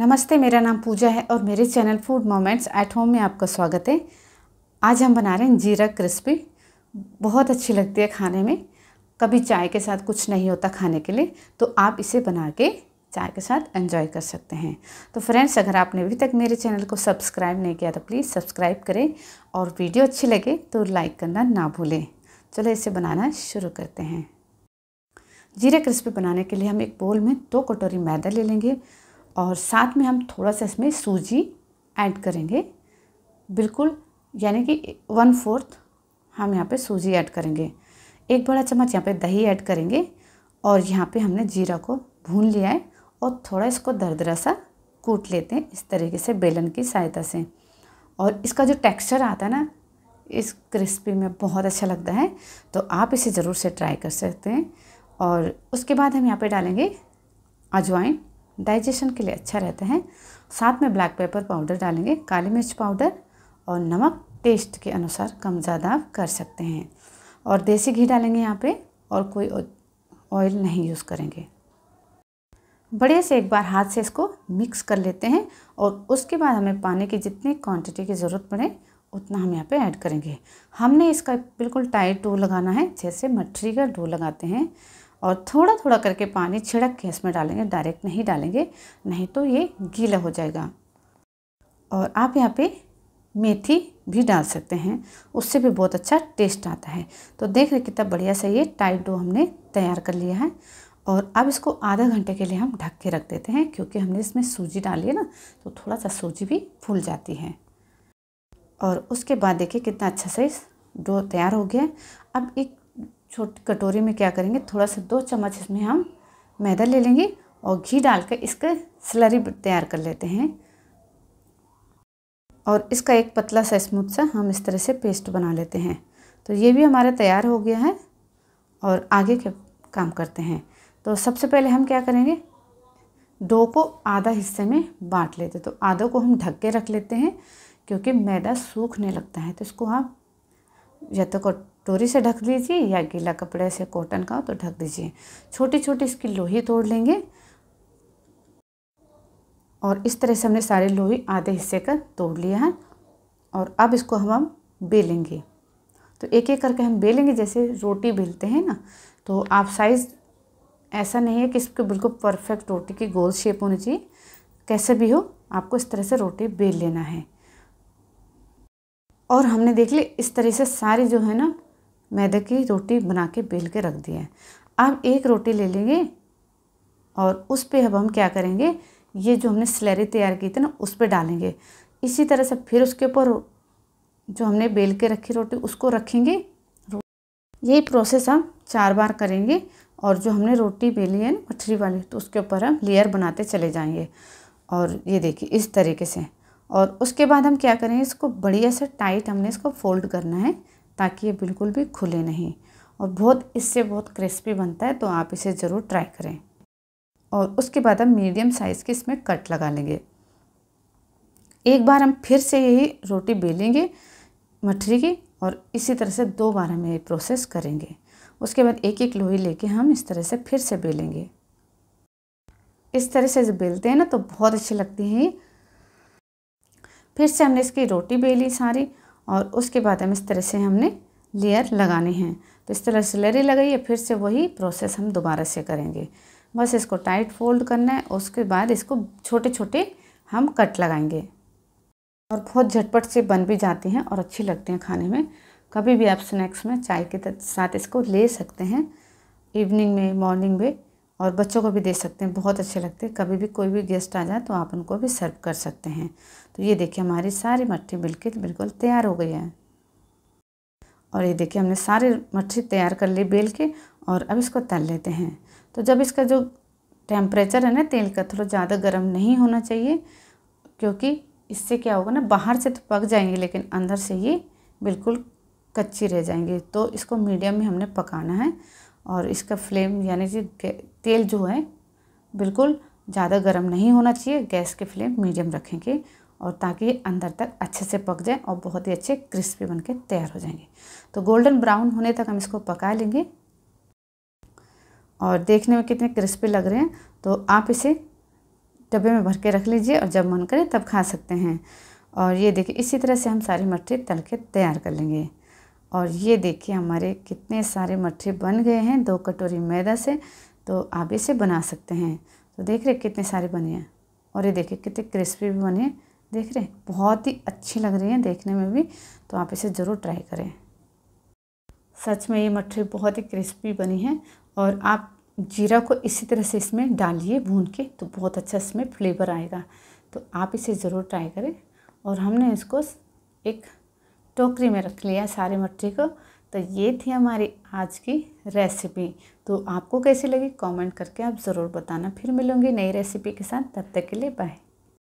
नमस्ते मेरा नाम पूजा है और मेरे channel Food Moments at Home में आपका स्वागत है आज हम बना रहे हैं जीरा क्रिस्पी बहुत अच्छी लगती है खाने में कभी चाय के साथ कुछ नहीं होता खाने के लिए तो आप इसे बना के चाय के साथ एंजॉय कर सकते हैं तो फ्रेंड्स अगर आपने अभी तक मेरे चैनल को सब्सक्राइब नहीं किया तो प्लीज़ सब्सक्राइब करें और वीडियो अच्छी लगे तो लाइक करना ना भूलें चलो इसे बनाना शुरू करते हैं जीरा क्रिस्पी बनाने के लिए हम एक बोल में दो कटोरी मैदा ले लेंगे और साथ में हम थोड़ा सा इसमें सूजी ऐड करेंगे बिल्कुल यानी कि वन फोर्थ हम यहाँ पे सूजी ऐड करेंगे एक बड़ा चम्मच यहाँ पे दही ऐड करेंगे और यहाँ पे हमने जीरा को भून लिया है और थोड़ा इसको दरदरा सा कूट लेते हैं इस तरीके से बेलन की सहायता से और इसका जो टेक्सचर आता है ना इस क्रिस्पी में बहुत अच्छा लगता है तो आप इसे ज़रूर से ट्राई कर सकते हैं और उसके बाद हम यहाँ पे डालेंगे अजवाइन डाइजेशन के लिए अच्छा रहता है साथ में ब्लैक पेपर पाउडर डालेंगे काली मिर्च पाउडर और नमक टेस्ट के अनुसार कम ज़्यादा कर सकते हैं और देसी घी डालेंगे यहाँ पे और कोई ऑयल नहीं यूज़ करेंगे बढ़िया से एक बार हाथ से इसको मिक्स कर लेते हैं और उसके बाद हमें पानी की जितनी क्वांटिटी की ज़रूरत पड़े उतना हम यहाँ पे ऐड करेंगे हमने इसका बिल्कुल टाइट डो लगाना है जैसे मठरी का डो लगाते हैं और थोड़ा थोड़ा करके पानी छिड़क के इसमें डालेंगे डायरेक्ट नहीं डालेंगे नहीं तो ये गीला हो जाएगा और आप यहाँ पे मेथी भी डाल सकते हैं उससे भी बहुत अच्छा टेस्ट आता है तो देख रहे कितना बढ़िया से ये टाइट डो हमने तैयार कर लिया है और अब इसको आधा घंटे के लिए हम ढक के रख देते हैं क्योंकि हमने इसमें सूजी डाली है ना तो थोड़ा सा सूजी भी फूल जाती है और उसके बाद देखिए कितना अच्छा से डो तैयार हो गया अब एक छोटी कटोरी में क्या करेंगे थोड़ा सा दो चम्मच इसमें हम मैदा ले लेंगे और घी डालकर इसका स्लरी तैयार कर लेते हैं और इसका एक पतला सा स्मूथ सा हम इस तरह से पेस्ट बना लेते हैं तो ये भी हमारा तैयार हो गया है और आगे के काम करते हैं तो सबसे पहले हम क्या करेंगे डो को आधा हिस्से में बांट लेते तो आधा को हम ढक के रख लेते हैं क्योंकि मैदा सूखने लगता है तो इसको आप या तो डोरी से ढक दीजिए या गीला कपड़े से कॉटन का तो ढक दीजिए छोटी छोटी इसकी लोही तोड़ लेंगे और इस तरह से हमने सारे लोही आधे हिस्से का तोड़ लिया है और अब इसको हम बेलेंगे तो एक एक करके हम बेलेंगे जैसे रोटी बेलते हैं ना तो आप साइज़ ऐसा नहीं है कि इसके बिल्कुल परफेक्ट रोटी की गोल शेप होनी चाहिए कैसे भी हो आपको इस तरह से रोटी बेल लेना है और हमने देख ली इस तरह से सारी जो है ना मैदे की रोटी बना के बेल के रख दिया है अब एक रोटी ले लेंगे और उस पर अब हम क्या करेंगे ये जो हमने सिलेरी तैयार की थी ना उस पर डालेंगे इसी तरह से फिर उसके ऊपर जो हमने बेल के रखी रोटी उसको रखेंगे यही प्रोसेस हम चार बार करेंगे और जो हमने रोटी बेली है ना मछली वाली तो उसके ऊपर हम लेयर बनाते चले जाएंगे और ये देखिए इस तरीके से और उसके बाद हम क्या करेंगे इसको बढ़िया से टाइट हमने इसको फोल्ड करना है ताकि ये बिल्कुल भी खुले नहीं और बहुत इससे बहुत क्रिस्पी बनता है तो आप इसे ज़रूर ट्राई करें और उसके बाद हम मीडियम साइज़ के इसमें कट लगा लेंगे एक बार हम फिर से यही रोटी बेलेंगे मठरी की और इसी तरह से दो बार हम ये प्रोसेस करेंगे उसके बाद एक एक लोही लेके हम इस तरह से फिर से बेलेंगे इस तरह से जब बेलते हैं ना तो बहुत अच्छी लगती है फिर से हमने इसकी रोटी बेली सारी और उसके बाद हम इस तरह से हमने लेयर लगाने हैं तो इस तरह से लेयर लगाइए फिर से वही प्रोसेस हम दोबारा से करेंगे बस इसको टाइट फोल्ड करना है उसके बाद इसको छोटे छोटे हम कट लगाएंगे और बहुत झटपट से बन भी जाती हैं और अच्छी लगती हैं खाने में कभी भी आप स्नैक्स में चाय के साथ इसको ले सकते हैं इवनिंग में मॉर्निंग में और बच्चों को भी दे सकते हैं बहुत अच्छे लगते हैं कभी भी कोई भी गेस्ट आ जाए तो आप उनको भी सर्व कर सकते हैं तो ये देखिए हमारी सारी मट्ठी बिल्कुल बिल्कुल तैयार हो गई है और ये देखिए हमने सारी मट्ठी तैयार कर ली बेल के और अब इसको तल लेते हैं तो जब इसका जो टेम्परेचर है ना तेल का थोड़ा ज़्यादा गर्म नहीं होना चाहिए क्योंकि इससे क्या होगा ना बाहर से तो पक जाएंगे लेकिन अंदर से ये बिल्कुल कच्ची रह जाएंगे तो इसको मीडियम में हमने पकाना है और इसका फ्लेम यानी कि तेल जो है बिल्कुल ज़्यादा गर्म नहीं होना चाहिए गैस के फ्लेम मीडियम रखेंगे और ताकि ये अंदर तक अच्छे से पक जाए और बहुत ही अच्छे क्रिस्पी बन के तैयार हो जाएंगे तो गोल्डन ब्राउन होने तक हम इसको पका लेंगे और देखने में कितने क्रिस्पी लग रहे हैं तो आप इसे डब्बे में भर के रख लीजिए और जब मन करे तब खा सकते हैं और ये देखिए इसी तरह से हम सारी मट्टी तल के तैयार कर लेंगे और ये देखिए हमारे कितने सारे मट्ठे बन गए हैं दो कटोरी मैदा से तो आप इसे बना सकते हैं तो देख रहे कितने सारे बने हैं और ये देखिए कितने क्रिस्पी भी बने देख रहे बहुत ही अच्छी लग रही हैं देखने में भी तो आप इसे ज़रूर ट्राई करें सच में ये मट्ठे बहुत ही क्रिस्पी बनी हैं और आप जीरा को इसी तरह से इसमें डालिए भून के तो बहुत अच्छा इसमें फ्लेवर आएगा तो आप इसे ज़रूर ट्राई करें और हमने इसको एक टोकरी में रख लिया सारी मट्टी को तो ये थी हमारी आज की रेसिपी तो आपको कैसी लगी कमेंट करके आप ज़रूर बताना फिर मिलूँगी नई रेसिपी के साथ तब तक के लिए बाय